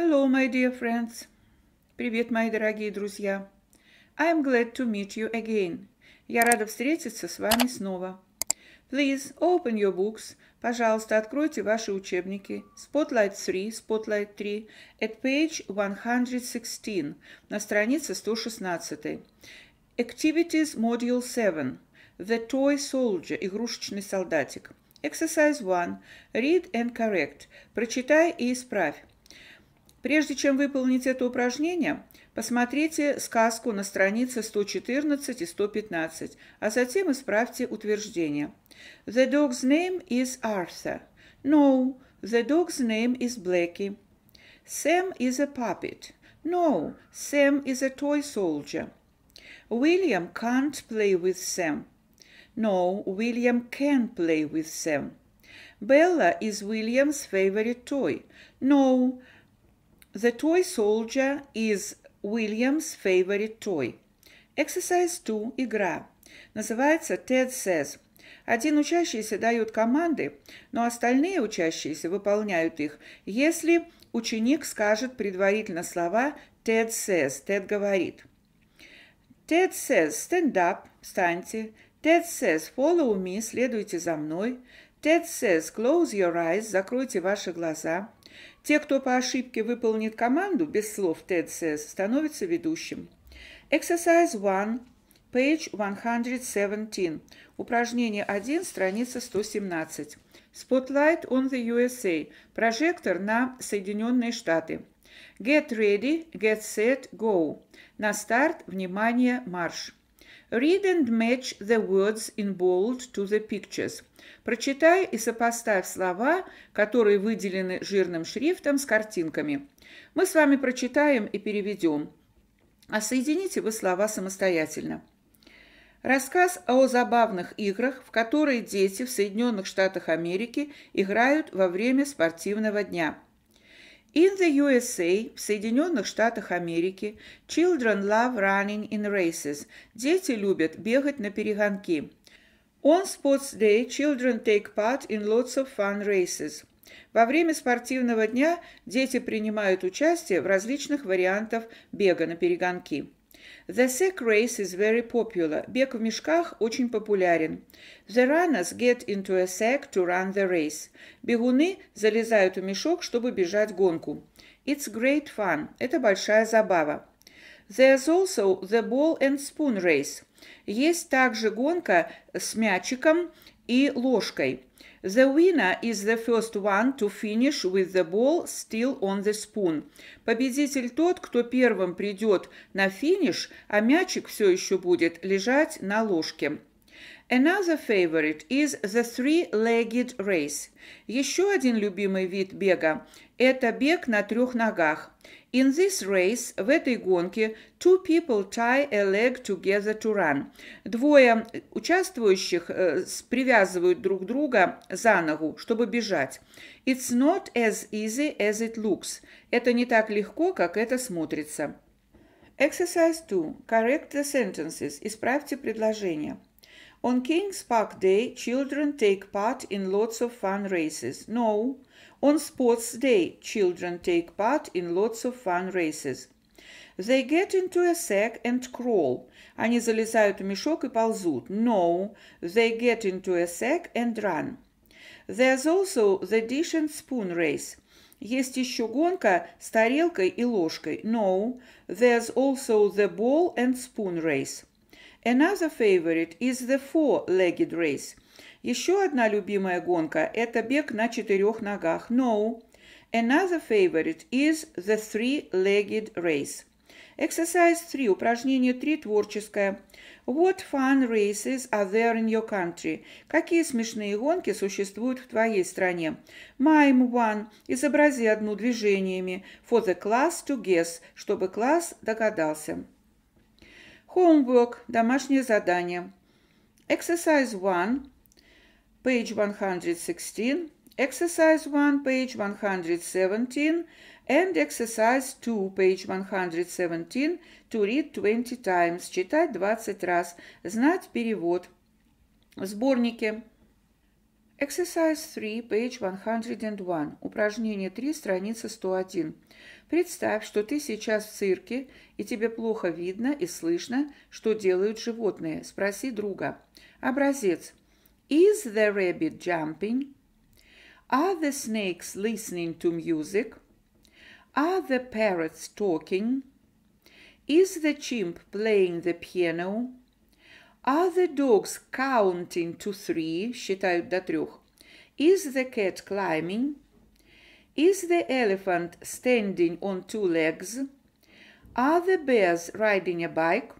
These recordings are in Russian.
Hello, my dear friends. Привет, мои дорогие друзья. I am glad to meet you again. Я рада встретиться с вами снова. Please open your books. Пожалуйста, откройте ваши учебники. Spotlight 3, Spotlight 3, at page 116, на странице 116. Activities Module 7, The Toy Soldier, игрушечный солдатик. Exercise 1, read and correct. Прочитай и исправь. Прежде чем выполнить это упражнение, посмотрите сказку на странице 114 и 115, а затем исправьте утверждение. The dog's name is Arthur. No, the dog's name is Blackie. Sam is a puppet. No, Sam is a toy soldier. William can't play with Sam. No, William can play with Sam. Bella is William's favorite toy. No, The toy soldier is William's favorite toy. Exercise 2. Игра. Называется Ted Says. Один учащийся дает команды, но остальные учащиеся выполняют их, если ученик скажет предварительно слова Ted says, Ted говорит. Ted says, stand up, встаньте. Ted says, follow me, следуйте за мной. Ted says, close your eyes, закройте ваши глаза. Те, кто по ошибке выполнит команду без слов TEDSS, становятся ведущим. Exercise 1, page 117. Упражнение 1, страница 117. Spotlight on the USA. Прожектор на Соединенные Штаты. Get ready, get set, go. На старт, внимание, марш. Read and match the words in bold to the pictures. Прочитай и сопоставь слова, которые выделены жирным шрифтом с картинками. Мы с вами прочитаем и переведем. А соедините вы слова самостоятельно. Рассказ о забавных играх, в которые дети в Соединенных Штатах Америки играют во время спортивного дня – In the USA, в Соединенных Штатах Америки, children love running in races. Дети любят бегать на перегонки. On sports day, children take part in lots of fun races. Во время спортивного дня дети принимают участие в различных вариантах бега на перегонки. The sack race is very popular. Бег в мешках очень популярен. The runners get into a sack to run the race. Бегуны залезают в мешок, чтобы бежать гонку. It's great fun. Это большая забава. There's also the ball and spoon race. Есть также гонка с мячиком и ложкой. The winner is the first one to finish with the ball still on the spoon. Победитель тот, кто первым придет на финиш, а мячик все еще будет лежать на ложке. Another favorite is the three-legged race. Еще один любимый вид бега – это бег на трех ногах. In this race, в этой гонке, two people tie a leg together to run. Двое участвующих э, привязывают друг друга за ногу, чтобы бежать. It's not as easy as it looks. Это не так легко, как это смотрится. Exercise 2. Correct the sentences. Исправьте предложения. On King's Park Day, children take part in lots of fun races. No. On Sports Day, children take part in lots of fun races. They get into a sack and crawl. Они залезают в мешок и ползут. No, they get into a sack and run. There's also the dish and spoon race. Есть еще гонка с тарелкой и ложкой. No, there's also the ball and spoon race. Another favorite is the four-legged race. Еще одна любимая гонка – это бег на четырех ногах. No. Another favorite is the three-legged race. Exercise 3, упражнение 3, творческое. What fun races are there in your country? Какие смешные гонки существуют в твоей стране? Mime one. Изобрази одну движениями. For the class to guess. Чтобы класс догадался. Homework – домашнее задание. Exercise 1, page 116. Exercise 1, page 117. And exercise 2, page 117. To read 20 times. Читать 20 раз. Знать перевод. В сборнике Exercise 3, page 101. Упражнение 3, страница 101. Представь, что ты сейчас в цирке, и тебе плохо видно и слышно, что делают животные. Спроси друга. Образец. Is the rabbit jumping? Are the snakes listening to music? Are the parrots talking? Is the chimp playing the piano? Are the dogs counting to three? Считают до трех. Is the cat climbing? Is the elephant standing on two legs? Are the bears riding a bike?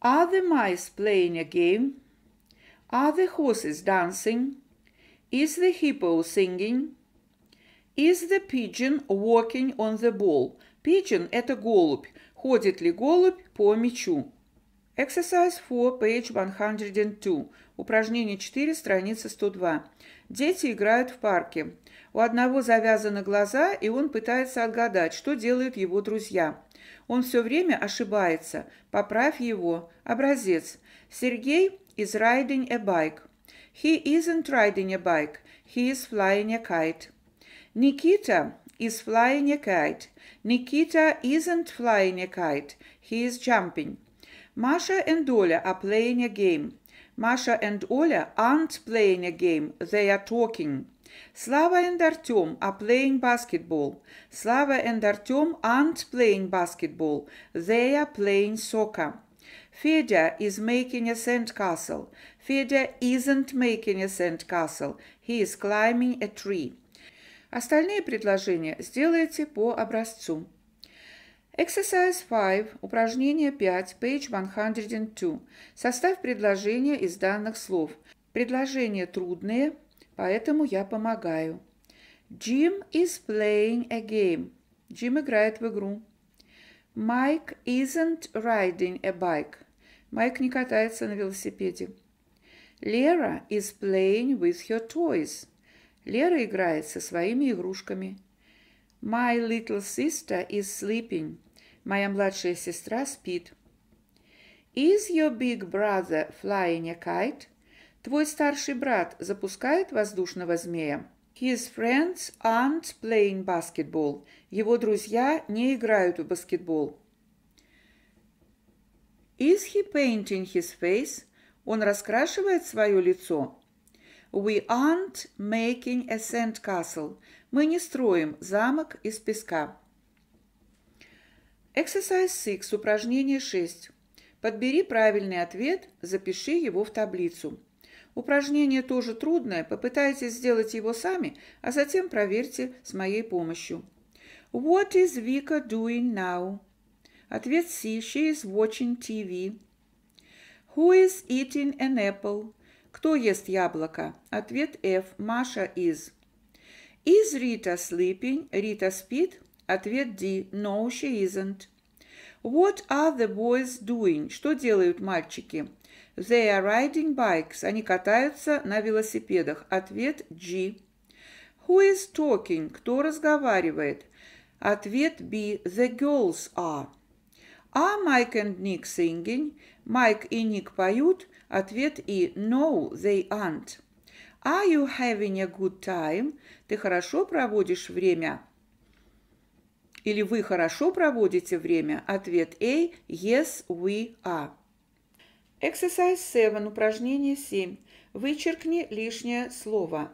Are the mice playing a game? Are the horses dancing? Is the hippo singing? Is the pigeon walking on the ball? Pigeon – это голубь. Ходит ли голубь по мячу? Exercise 4, page 102. Упражнение 4, страница 102. Дети играют в парке. У одного завязаны глаза, и он пытается отгадать, что делают его друзья. Он все время ошибается. Поправь его. Образец. Сергей is riding a bike. He isn't riding a bike. He is flying a kite. Никита is flying a kite. Никита isn't flying a kite. He is jumping. Masha and Olya are playing a game. Masha and Olya aren't playing a game, they are talking. Slava and Artem are playing basketball. Slava and Artem aren't playing basketball, they are playing soccer. Fedya is making a sandcastle. Fedya isn't making a sandcastle. He is climbing a tree. Остальные предложения сделайте по образцу. Exercise 5, упражнение 5, page 102. Составь предложение из данных слов. Предложения трудные, поэтому я помогаю. Jim is playing a game. Джим играет в игру. Mike isn't riding a bike. Майк не катается на велосипеде. Лера is playing with her toys. Лера играет со своими игрушками. My little sister is sleeping. Моя младшая сестра спит. Is your big brother flying a kite? Твой старший брат запускает воздушного змея. His friends aren't playing basketball. Его друзья не играют в баскетбол. Is he painting his face? Он раскрашивает свое лицо. We aren't making a sandcastle. Мы не строим замок из песка. Exercise 6, упражнение 6. Подбери правильный ответ, запиши его в таблицу. Упражнение тоже трудное, попытайтесь сделать его сами, а затем проверьте с моей помощью. What is Vika doing now? Ответ C. She is watching TV. Who is eating an apple? Кто ест яблоко? Ответ F. Маша is. Is Rita sleeping? Rita спит? Ответ D. No, she isn't. What are the boys doing? Что делают мальчики? They are riding bikes. Они катаются на велосипедах. Ответ G. Who is talking? Кто разговаривает? Ответ B. The girls are. Are Mike and Nick singing? Майк и Ник поют? Ответ E. No, they aren't. Are you having a good time? Ты хорошо проводишь время? Или вы хорошо проводите время? Ответ A. Yes, we are. Exercise 7. Упражнение 7. Вычеркни лишнее слово.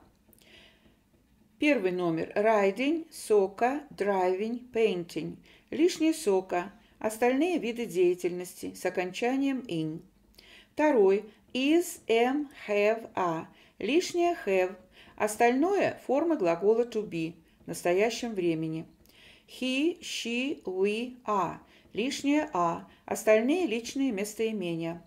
Первый номер. Riding, сока, driving, painting. Лишнее сока. Остальные виды деятельности с окончанием ing. Второй – is, am, have, are. Лишнее have. Остальное – формы глагола to be в настоящем времени. He, she, we, are. Лишнее are. Остальные – личные местоимения.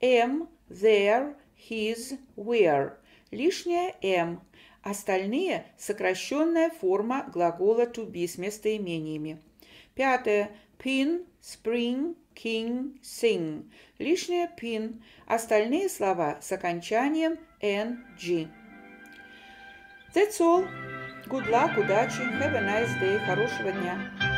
Am, there, his, where. Лишнее am. Остальные – сокращенная форма глагола to be с местоимениями. Пятое. Pin, spring, king, sing. Лишнее pin. Остальные слова с окончанием ng. That's all. Good luck, удачи, have a nice day, хорошего дня.